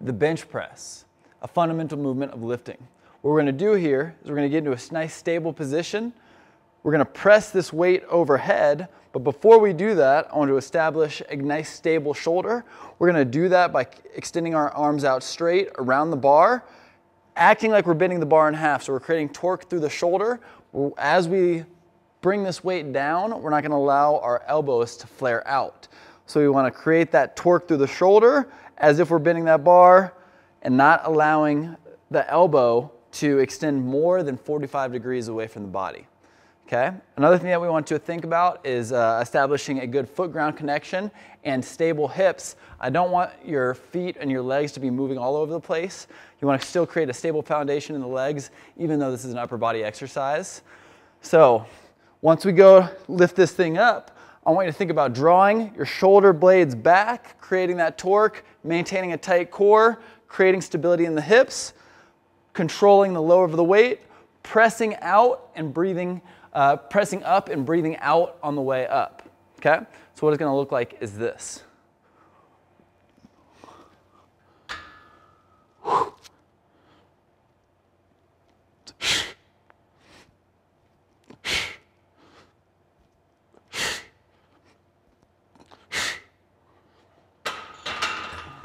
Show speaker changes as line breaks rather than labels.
the bench press, a fundamental movement of lifting. What we're gonna do here is we're gonna get into a nice stable position. We're gonna press this weight overhead, but before we do that, I want to establish a nice stable shoulder. We're gonna do that by extending our arms out straight around the bar, acting like we're bending the bar in half. So we're creating torque through the shoulder. As we bring this weight down, we're not gonna allow our elbows to flare out. So we wanna create that torque through the shoulder as if we're bending that bar and not allowing the elbow to extend more than 45 degrees away from the body. Okay. Another thing that we want to think about is uh, establishing a good foot ground connection and stable hips. I don't want your feet and your legs to be moving all over the place. You want to still create a stable foundation in the legs, even though this is an upper body exercise. So once we go lift this thing up, I want you to think about drawing your shoulder blades back, creating that torque, maintaining a tight core, creating stability in the hips, controlling the lower of the weight, pressing out and breathing, uh, pressing up and breathing out on the way up. Okay? So what it's gonna look like is this.